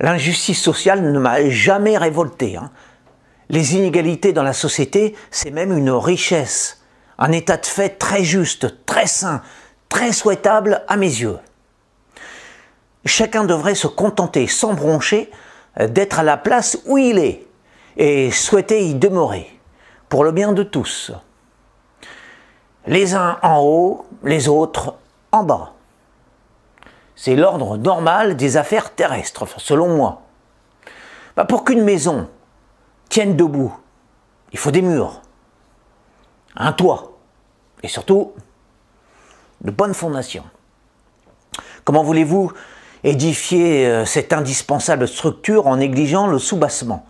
L'injustice sociale ne m'a jamais révolté. Hein. Les inégalités dans la société, c'est même une richesse, un état de fait très juste, très sain, très souhaitable à mes yeux. Chacun devrait se contenter, sans broncher, d'être à la place où il est et souhaiter y demeurer, pour le bien de tous. Les uns en haut, les autres en bas. C'est l'ordre normal des affaires terrestres, selon moi. Bah, pour qu'une maison tienne debout, il faut des murs, un toit et surtout de bonnes fondations. Comment voulez-vous édifier euh, cette indispensable structure en négligeant le soubassement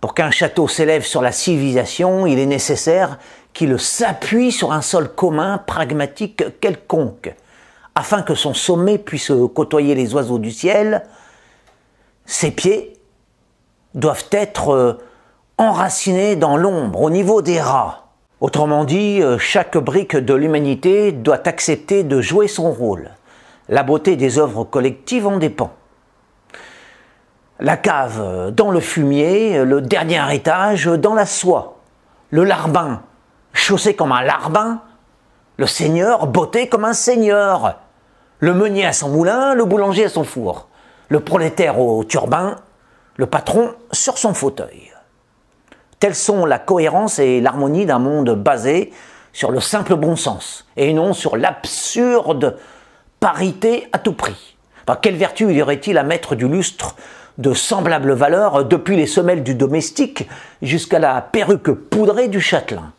Pour qu'un château s'élève sur la civilisation, il est nécessaire qu'il s'appuie sur un sol commun, pragmatique, quelconque afin que son sommet puisse côtoyer les oiseaux du ciel, ses pieds doivent être euh, enracinés dans l'ombre, au niveau des rats. Autrement dit, euh, chaque brique de l'humanité doit accepter de jouer son rôle. La beauté des œuvres collectives en dépend. La cave euh, dans le fumier, le dernier étage dans la soie, le larbin chaussé comme un larbin, le seigneur beauté comme un seigneur, le meunier à son moulin, le boulanger à son four, le prolétaire au turbin, le patron sur son fauteuil. Telles sont la cohérence et l'harmonie d'un monde basé sur le simple bon sens et non sur l'absurde parité à tout prix. quelle vertu y aurait-il à mettre du lustre de semblable valeur depuis les semelles du domestique jusqu'à la perruque poudrée du châtelain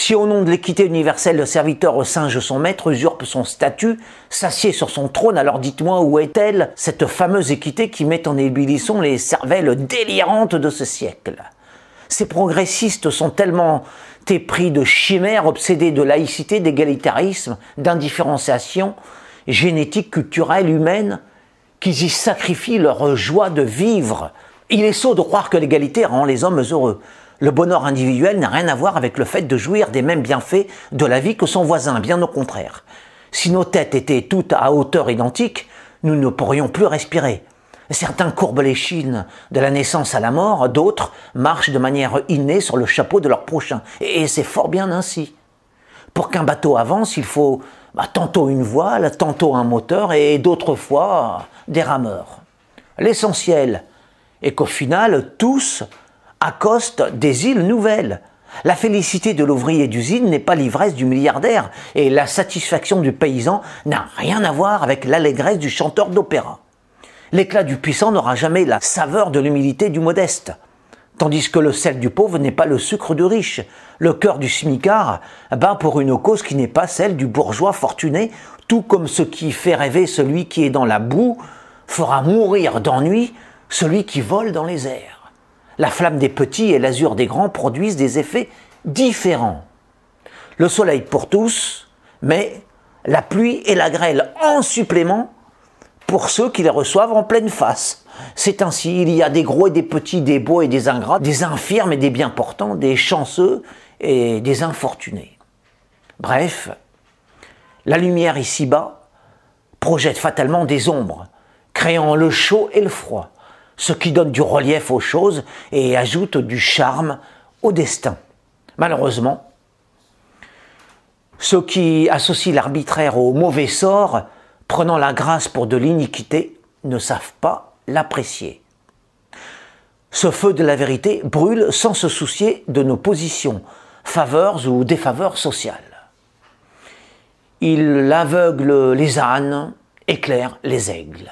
si au nom de l'équité universelle, le serviteur singe son maître, usurpe son statut, s'assied sur son trône, alors dites-moi où est-elle, cette fameuse équité qui met en ébullition les cervelles délirantes de ce siècle Ces progressistes sont tellement épris de chimères, obsédés de laïcité, d'égalitarisme, d'indifférenciation génétique, culturelle, humaine, qu'ils y sacrifient leur joie de vivre. Il est sot de croire que l'égalité rend les hommes heureux. Le bonheur individuel n'a rien à voir avec le fait de jouir des mêmes bienfaits de la vie que son voisin, bien au contraire. Si nos têtes étaient toutes à hauteur identique, nous ne pourrions plus respirer. Certains courbent les chines de la naissance à la mort, d'autres marchent de manière innée sur le chapeau de leur prochain. Et c'est fort bien ainsi. Pour qu'un bateau avance, il faut bah, tantôt une voile, tantôt un moteur et d'autres fois des rameurs. L'essentiel est qu'au final, tous à coste des îles nouvelles. La félicité de l'ouvrier d'usine n'est pas l'ivresse du milliardaire, et la satisfaction du paysan n'a rien à voir avec l'allégresse du chanteur d'opéra. L'éclat du puissant n'aura jamais la saveur de l'humilité du modeste, tandis que le sel du pauvre n'est pas le sucre du riche, le cœur du simicard bat pour une cause qui n'est pas celle du bourgeois fortuné, tout comme ce qui fait rêver celui qui est dans la boue fera mourir d'ennui celui qui vole dans les airs. La flamme des petits et l'azur des grands produisent des effets différents. Le soleil pour tous, mais la pluie et la grêle en supplément pour ceux qui les reçoivent en pleine face. C'est ainsi, il y a des gros et des petits, des beaux et des ingrats, des infirmes et des bien portants, des chanceux et des infortunés. Bref, la lumière ici-bas projette fatalement des ombres, créant le chaud et le froid, ce qui donne du relief aux choses et ajoute du charme au destin. Malheureusement, ceux qui associent l'arbitraire au mauvais sort, prenant la grâce pour de l'iniquité, ne savent pas l'apprécier. Ce feu de la vérité brûle sans se soucier de nos positions, faveurs ou défaveurs sociales. Il aveugle les ânes, éclaire les aigles.